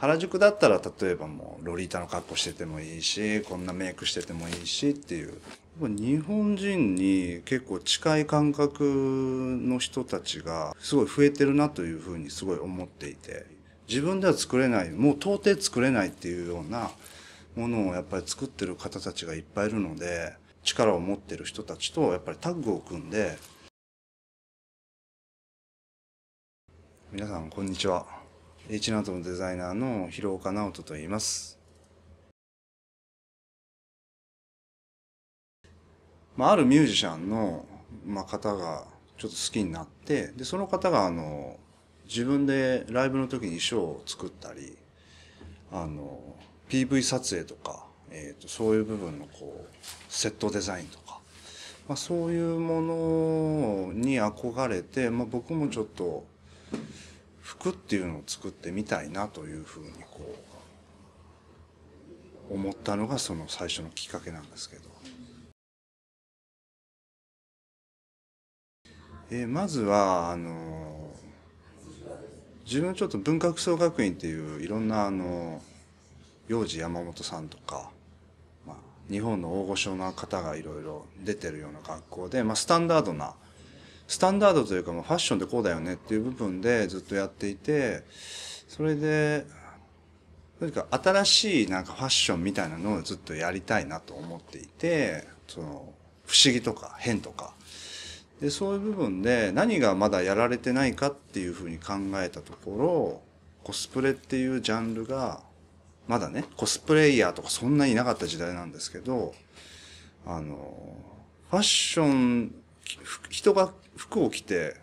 原宿だったら例えばもうロリータの格好しててもいいしこんなメイクしててもいいしっていう日本人に結構近い感覚の人たちがすごい増えてるなというふうにすごい思っていて自分では作れないもう到底作れないっていうようなものをやっぱり作ってる方たちがいっぱいいるので力を持ってる人たちとやっぱりタッグを組んで皆さんこんにちは。H ナートのデザイナーの広岡直人と言います。まあ、あるミュージシャンの、まあ、方がちょっと好きになってでその方があの自分でライブの時に衣装を作ったりあの PV 撮影とか、えーとそういう部分のこうセットデザインとか、まあ、そういうものに憧れて、まあ、僕もちょっと。服っていうのを作ってみたいなというふうにこう思ったのがその最初のきっかけなんですけど、えー、まずはあの自分ちょっと文学総学院っていういろんなあの幼児山本さんとか、まあ、日本の大御所の方がいろいろ出てるような学校で、まあ、スタンダードなスタンダードというか、もうファッションってこうだよねっていう部分でずっとやっていて、それで、何か新しいなんかファッションみたいなのをずっとやりたいなと思っていて、その、不思議とか変とか。で、そういう部分で何がまだやられてないかっていうふうに考えたところ、コスプレっていうジャンルが、まだね、コスプレイヤーとかそんなにいなかった時代なんですけど、あの、ファッション人が服を着て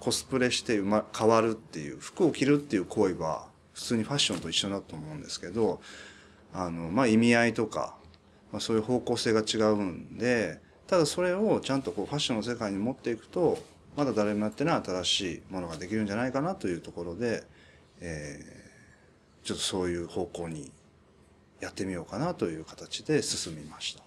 コスプレしてま変わるっていう服を着るっていう行為は普通にファッションと一緒だと思うんですけどあの、まあ、意味合いとか、まあ、そういう方向性が違うんでただそれをちゃんとこうファッションの世界に持っていくとまだ誰もやってない新しいものができるんじゃないかなというところで、えー、ちょっとそういう方向にやってみようかなという形で進みました。